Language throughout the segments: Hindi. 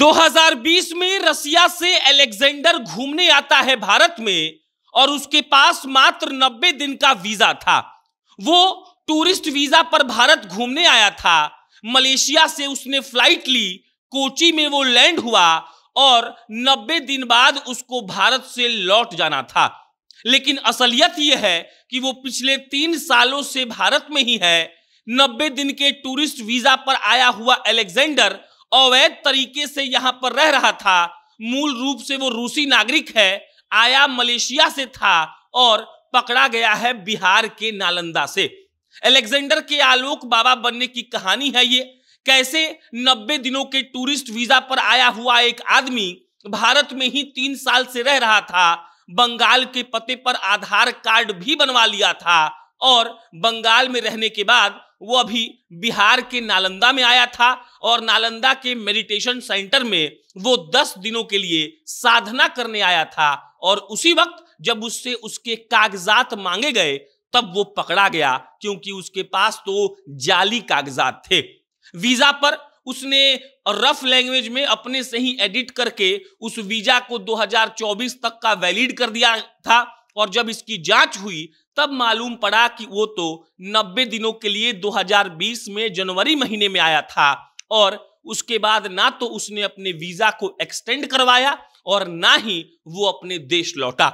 2020 में रसिया से अलेक्जेंडर घूमने आता है भारत में और उसके पास मात्र 90 दिन का वीजा था वो टूरिस्ट वीजा पर भारत घूमने आया था मलेशिया से उसने फ्लाइट ली कोची में वो लैंड हुआ और 90 दिन बाद उसको भारत से लौट जाना था लेकिन असलियत यह है कि वो पिछले तीन सालों से भारत में ही है 90 दिन के टूरिस्ट वीजा पर आया हुआ अलेक्जेंडर अवैध तरीके से यहां पर रह रहा था मूल रूप से वो रूसी नागरिक है आया मलेशिया से था और पकड़ा गया है बिहार के नालंदा से एलेक्जेंडर के आलोक बाबा बनने की कहानी है ये कैसे नब्बे दिनों के टूरिस्ट वीजा पर आया हुआ एक आदमी भारत में ही तीन साल से रह रहा था बंगाल के पते पर आधार कार्ड भी बनवा लिया था और बंगाल में रहने के बाद वह भी बिहार के नालंदा में आया था और नालंदा के मेडिटेशन सेंटर में वो दस दिनों के लिए साधना करने आया था और उसी वक्त जब उससे उसके कागजात मांगे गए तब वो पकड़ा गया क्योंकि उसके पास तो जाली कागजात थे वीजा पर उसने रफ लैंग्वेज में अपने से ही एडिट करके उस वीजा को 2024 तक का वैलिड कर दिया था और जब इसकी जांच हुई तब मालूम पड़ा कि वो तो 90 दिनों के लिए 2020 में जनवरी महीने में आया था और उसके बाद ना तो उसने अपने वीजा को एक्सटेंड करवाया और ना ही वो अपने देश लौटा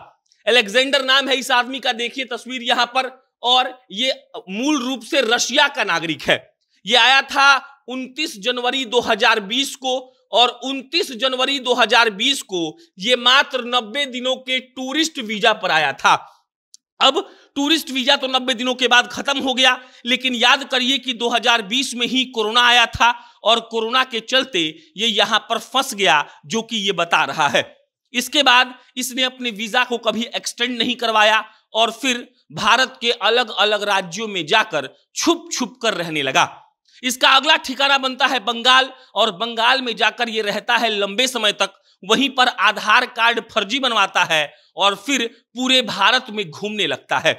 एलेक्जेंडर नाम है इस आदमी का देखिए तस्वीर यहां पर और ये मूल रूप से रशिया का नागरिक है ये आया था 29 जनवरी 2020 को और 29 जनवरी 2020 को ये मात्र 90 दिनों के टूरिस्ट वीजा पर आया था अब टूरिस्ट वीजा तो 90 दिनों के बाद खत्म हो गया लेकिन याद करिए कि 2020 में ही कोरोना आया था और कोरोना के चलते ये यहां पर फंस गया जो कि ये बता रहा है इसके बाद इसने अपने वीजा को कभी एक्सटेंड नहीं करवाया और फिर भारत के अलग अलग राज्यों में जाकर छुप छुप कर रहने लगा इसका अगला ठिकाना बनता है बंगाल और बंगाल में जाकर ये रहता है लंबे समय तक वहीं पर आधार कार्ड फर्जी बनवाता है और फिर पूरे भारत में घूमने लगता है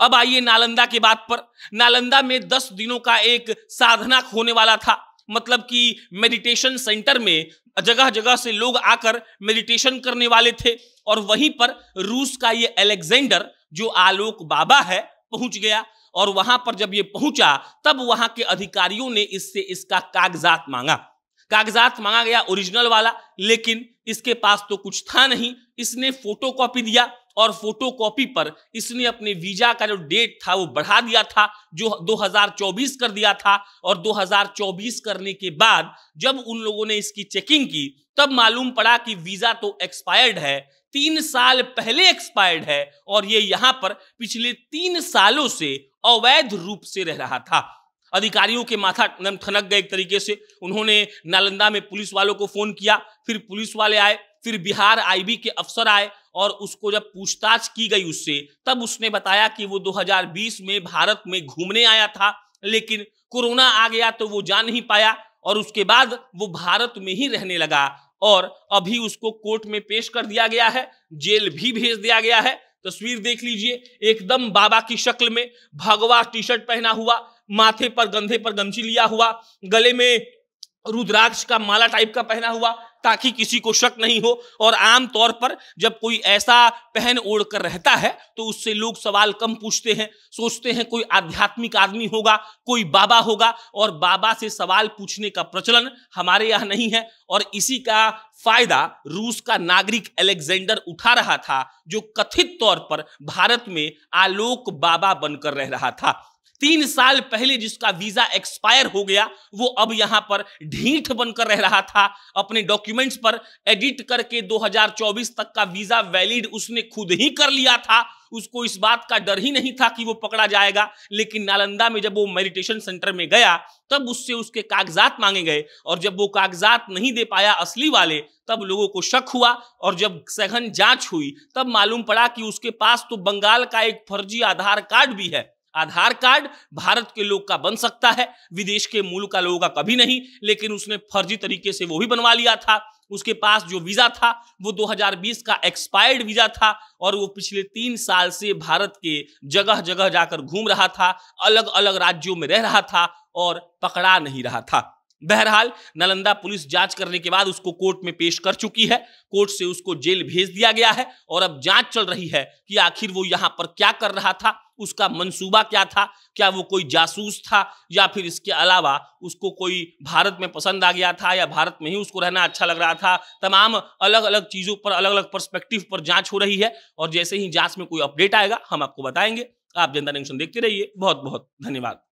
अब आइए नालंदा के बात पर नालंदा में दस दिनों का एक साधना होने वाला था मतलब कि मेडिटेशन सेंटर में जगह जगह से लोग आकर मेडिटेशन करने वाले थे और वहीं पर रूस का ये अलेक्जेंडर जो आलोक बाबा है पहुंच गया और वहां पर जब ये पहुंचा तब वहां के अधिकारियों ने इससे इसका कागजात मांगा कागजात मांगा गया ओरिजिनल वाला लेकिन इसके पास तो कुछ था नहीं इसने फोटोकॉपी दिया और फोटोकॉपी पर इसने अपने वीजा का जो डेट था वो बढ़ा दिया था जो 2024 कर दिया था और 2024 करने के बाद जब उन लोगों ने इसकी चेकिंग की तब मालूम पड़ा कि वीजा तो एक्सपायर्ड है तीन साल पहले एक्सपायर्ड है और ये यहां पर पिछले तीन सालों से अवैध रूप से रह रहा था अधिकारियों के माथा नम थनक गए एक तरीके से उन्होंने नालंदा में पुलिस वालों को फोन किया फिर पुलिस वाले आए फिर बिहार आईबी के अफसर आए और उसको जब पूछताछ की गई उससे तब उसने बताया कि वो 2020 में भारत में घूमने आया था लेकिन कोरोना आ गया तो वो जा नहीं पाया और उसके बाद वो भारत में ही रहने लगा और अभी उसको कोर्ट में पेश कर दिया गया है जेल भी भेज दिया गया है तस्वीर देख लीजिए एकदम बाबा की शक्ल में भगवा टी शर्ट पहना हुआ माथे पर गंधे पर गमछी लिया हुआ गले में रुद्राक्ष का माला टाइप का पहना हुआ ताकि किसी को शक नहीं हो और आम तौर पर जब कोई ऐसा पहन ओढ़ कर रहता है तो उससे लोग सवाल कम पूछते हैं सोचते हैं कोई आध्यात्मिक आदमी होगा कोई बाबा होगा और बाबा से सवाल पूछने का प्रचलन हमारे यहाँ नहीं है और इसी का फायदा रूस का नागरिक अलेक्जेंडर उठा रहा था जो कथित तौर पर भारत में आलोक बाबा बनकर रह रहा था तीन साल पहले जिसका वीजा एक्सपायर हो गया वो अब यहां पर ढीठ बनकर रह रहा था अपने डॉक्यूमेंट्स पर एडिट करके 2024 तक का वीजा वैलिड उसने खुद ही कर लिया था उसको इस बात का डर ही नहीं था कि वो पकड़ा जाएगा लेकिन नालंदा में जब वो मेडिटेशन सेंटर में गया तब उससे उसके कागजात मांगे गए और जब वो कागजात नहीं दे पाया असली वाले तब लोगों को शक हुआ और जब सघन जांच हुई तब मालूम पड़ा कि उसके पास तो बंगाल का एक फर्जी आधार कार्ड भी है आधार कार्ड भारत के लोग का बन सकता है विदेश के मूल का लोगों का कभी नहीं लेकिन उसने फर्जी तरीके से वो भी बनवा लिया था उसके पास जो वीज़ा था वो 2020 का एक्सपायर्ड वीज़ा था और वो पिछले तीन साल से भारत के जगह जगह जाकर घूम रहा था अलग अलग राज्यों में रह रहा था और पकड़ा नहीं रहा था बहरहाल नालंदा पुलिस जांच करने के बाद उसको कोर्ट में पेश कर चुकी है कोर्ट से उसको जेल भेज दिया गया है और अब जांच चल रही है कि आखिर वो यहां पर क्या कर रहा था उसका मंसूबा क्या था क्या वो कोई जासूस था या फिर इसके अलावा उसको कोई भारत में पसंद आ गया था या भारत में ही उसको रहना अच्छा लग रहा था तमाम अलग अलग चीज़ों पर अलग अलग पर्सपेक्टिव पर जांच हो रही है और जैसे ही जांच में कोई अपडेट आएगा हम आपको बताएंगे आप जनता नेक्शन देखते रहिए बहुत बहुत धन्यवाद